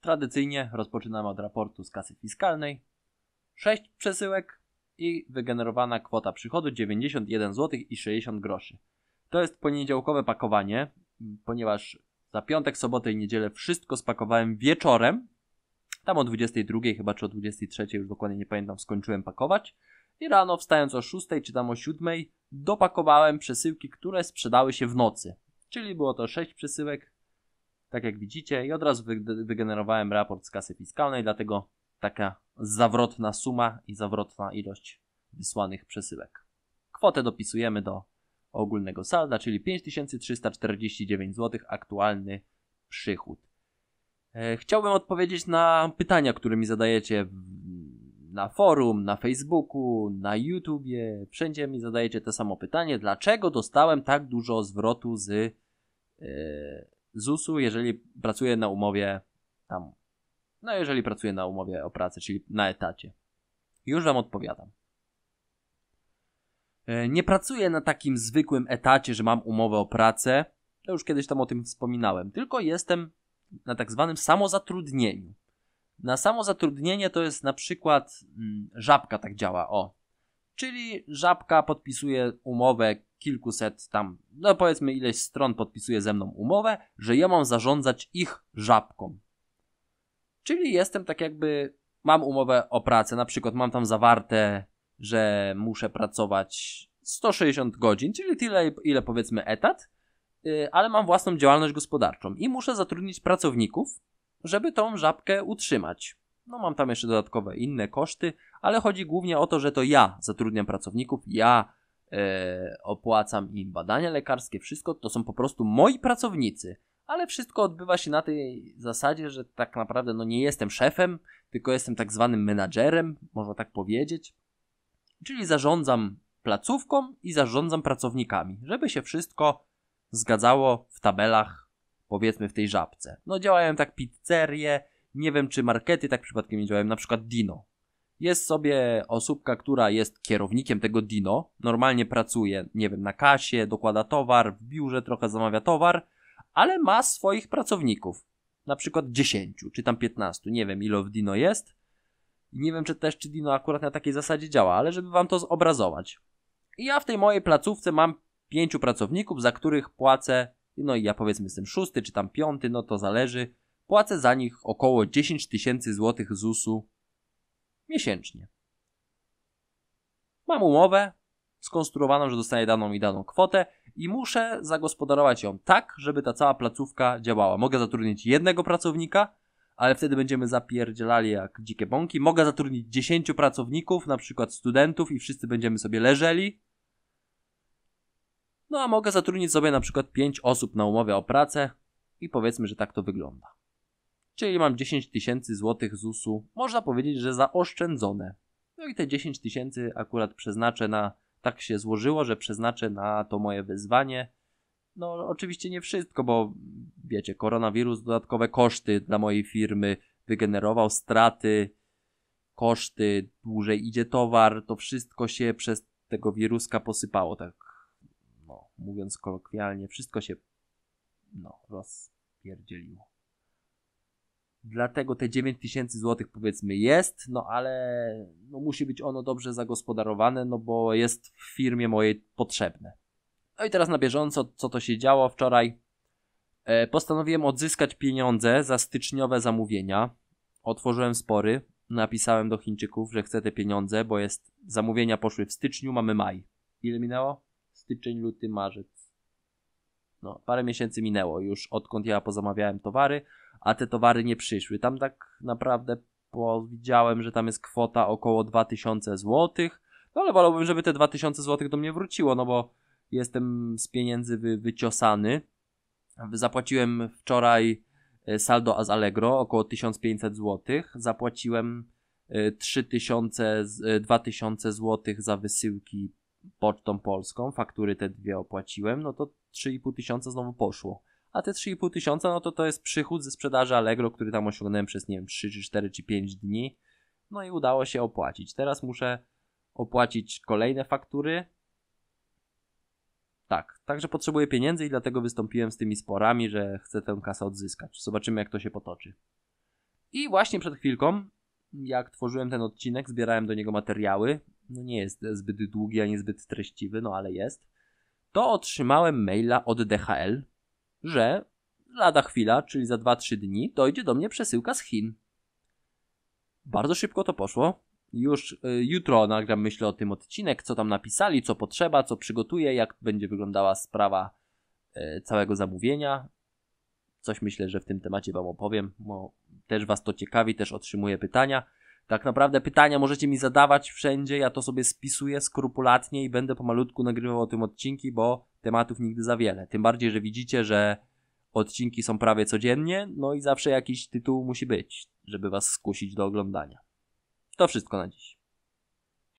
Tradycyjnie rozpoczynamy od raportu z kasy fiskalnej. 6 przesyłek i wygenerowana kwota przychodu 91 zł i 60 groszy. To jest poniedziałkowe pakowanie, ponieważ za piątek, sobotę i niedzielę wszystko spakowałem wieczorem. Tam o 22 chyba czy o 23 już dokładnie nie pamiętam, skończyłem pakować. I rano wstając o 6 czy tam o 7 dopakowałem przesyłki, które sprzedały się w nocy. Czyli było to 6 przesyłek, tak jak widzicie, i od razu wygenerowałem raport z kasy fiskalnej, dlatego taka zawrotna suma i zawrotna ilość wysłanych przesyłek. Kwotę dopisujemy do ogólnego salda, czyli 5349 zł aktualny przychód. E, chciałbym odpowiedzieć na pytania, które mi zadajecie na forum, na Facebooku, na YouTubie. Wszędzie mi zadajecie to samo pytanie: dlaczego dostałem tak dużo zwrotu z, e, ZUS-u, jeżeli pracuje na umowie tam, no jeżeli pracuje na umowie o pracę, czyli na etacie. Już Wam odpowiadam. E, nie pracuję na takim zwykłym etacie, że mam umowę o pracę. Ja już kiedyś tam o tym wspominałem. Tylko jestem na tak zwanym samozatrudnieniu. Na samozatrudnienie to jest na przykład mm, żabka tak działa. O, Czyli Żabka podpisuje umowę kilkuset tam, no powiedzmy ileś stron podpisuje ze mną umowę, że ja mam zarządzać ich Żabką. Czyli jestem tak jakby, mam umowę o pracę, na przykład mam tam zawarte, że muszę pracować 160 godzin, czyli tyle ile powiedzmy etat, y, ale mam własną działalność gospodarczą i muszę zatrudnić pracowników, żeby tą Żabkę utrzymać. No mam tam jeszcze dodatkowe inne koszty, ale chodzi głównie o to, że to ja zatrudniam pracowników, ja e, opłacam im badania lekarskie, wszystko to są po prostu moi pracownicy. Ale wszystko odbywa się na tej zasadzie, że tak naprawdę no nie jestem szefem, tylko jestem tak zwanym menadżerem, można tak powiedzieć. Czyli zarządzam placówką i zarządzam pracownikami, żeby się wszystko zgadzało w tabelach, powiedzmy w tej żabce. No działają tak pizzerie, nie wiem, czy markety tak przypadkiem nie działają, na przykład Dino. Jest sobie osóbka, która jest kierownikiem tego Dino, normalnie pracuje, nie wiem, na kasie, dokłada towar, w biurze trochę zamawia towar, ale ma swoich pracowników, na przykład 10 czy tam 15, nie wiem ile w Dino jest. Nie wiem, czy też czy Dino akurat na takiej zasadzie działa, ale żeby wam to zobrazować. I ja w tej mojej placówce mam pięciu pracowników, za których płacę, no i ja powiedzmy jestem szósty czy tam piąty, no to zależy, Płacę za nich około 10 tysięcy złotych ZUS-u miesięcznie. Mam umowę skonstruowaną, że dostaję daną i daną kwotę i muszę zagospodarować ją tak, żeby ta cała placówka działała. Mogę zatrudnić jednego pracownika, ale wtedy będziemy zapierdzielali jak dzikie bąki. Mogę zatrudnić 10 pracowników, na przykład studentów i wszyscy będziemy sobie leżeli. No a mogę zatrudnić sobie na przykład 5 osób na umowę o pracę i powiedzmy, że tak to wygląda. Czyli mam 10 tysięcy złotych ZUS-u, można powiedzieć, że zaoszczędzone. No i te 10 tysięcy akurat przeznaczę na, tak się złożyło, że przeznaczę na to moje wyzwanie. No oczywiście nie wszystko, bo wiecie, koronawirus dodatkowe koszty dla mojej firmy wygenerował, straty, koszty, dłużej idzie towar, to wszystko się przez tego wiruska posypało, tak no, mówiąc kolokwialnie, wszystko się no, rozpierdzieliło. Dlatego te 9000 zł powiedzmy jest, no ale no musi być ono dobrze zagospodarowane, no bo jest w firmie mojej potrzebne. No i teraz na bieżąco, co to się działo wczoraj. E, postanowiłem odzyskać pieniądze za styczniowe zamówienia. Otworzyłem spory, napisałem do Chińczyków, że chcę te pieniądze, bo jest zamówienia poszły w styczniu, mamy maj. Ile minęło? Styczeń, luty, marzec. No, parę miesięcy minęło już odkąd ja pozamawiałem towary a te towary nie przyszły. Tam tak naprawdę powiedziałem, że tam jest kwota około 2000 zł, no ale wolałbym, żeby te 2000 zł do mnie wróciło, no bo jestem z pieniędzy wy, wyciosany. Zapłaciłem wczoraj e, saldo z Allegro około 1500 zł, zapłaciłem 3000, 2000 zł za wysyłki pocztą polską, faktury te dwie opłaciłem, no to 3500 znowu poszło a te 3,5 tysiąca, no to to jest przychód ze sprzedaży Allegro, który tam osiągnąłem przez, nie wiem, 3 czy 4 czy 5 dni. No i udało się opłacić. Teraz muszę opłacić kolejne faktury. Tak, także potrzebuję pieniędzy i dlatego wystąpiłem z tymi sporami, że chcę tę kasę odzyskać. Zobaczymy, jak to się potoczy. I właśnie przed chwilką, jak tworzyłem ten odcinek, zbierałem do niego materiały. No nie jest zbyt długi, ani zbyt treściwy, no ale jest. To otrzymałem maila od DHL, że lada chwila, czyli za 2-3 dni, dojdzie do mnie przesyłka z Chin. Bardzo szybko to poszło. Już y, jutro nagram myślę o tym odcinek, co tam napisali, co potrzeba, co przygotuję, jak będzie wyglądała sprawa y, całego zamówienia. Coś myślę, że w tym temacie Wam opowiem, bo też Was to ciekawi, też otrzymuję pytania. Tak naprawdę pytania możecie mi zadawać wszędzie, ja to sobie spisuję skrupulatnie i będę pomalutku nagrywał o tym odcinki, bo tematów nigdy za wiele. Tym bardziej, że widzicie, że odcinki są prawie codziennie, no i zawsze jakiś tytuł musi być, żeby was skusić do oglądania. To wszystko na dziś.